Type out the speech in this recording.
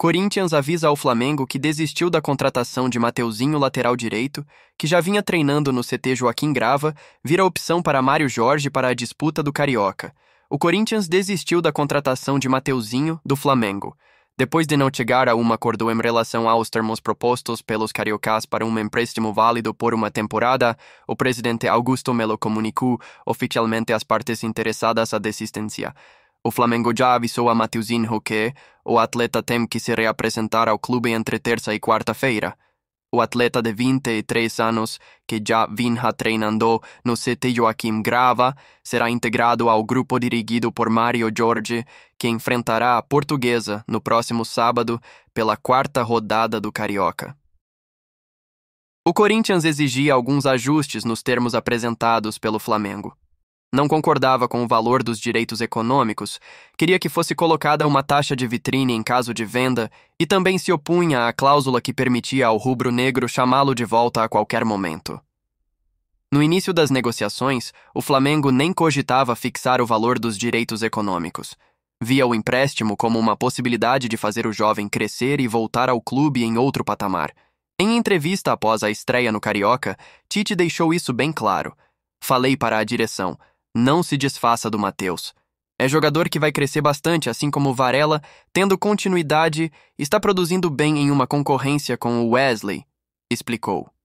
Corinthians avisa ao Flamengo que desistiu da contratação de Mateuzinho lateral direito, que já vinha treinando no CT Joaquim Grava, vira opção para Mário Jorge para a disputa do Carioca. O Corinthians desistiu da contratação de Mateuzinho do Flamengo. Depois de não chegar a um acordo em relação aos termos propostos pelos cariocas para um empréstimo válido por uma temporada, o presidente Augusto Melo comunicou oficialmente às partes interessadas a desistência. O Flamengo já avisou a Matheusinho que o atleta tem que se reapresentar ao clube entre terça e quarta-feira. O atleta de 23 anos, que já vinha treinando no CT Joaquim Grava, será integrado ao grupo dirigido por Mário Jorge, que enfrentará a Portuguesa no próximo sábado pela quarta rodada do Carioca. O Corinthians exigia alguns ajustes nos termos apresentados pelo Flamengo. Não concordava com o valor dos direitos econômicos, queria que fosse colocada uma taxa de vitrine em caso de venda e também se opunha à cláusula que permitia ao rubro-negro chamá-lo de volta a qualquer momento. No início das negociações, o Flamengo nem cogitava fixar o valor dos direitos econômicos. Via o empréstimo como uma possibilidade de fazer o jovem crescer e voltar ao clube em outro patamar. Em entrevista após a estreia no Carioca, Tite deixou isso bem claro. Falei para a direção: não se desfaça do Matheus. É jogador que vai crescer bastante, assim como Varela, tendo continuidade, está produzindo bem em uma concorrência com o Wesley, explicou.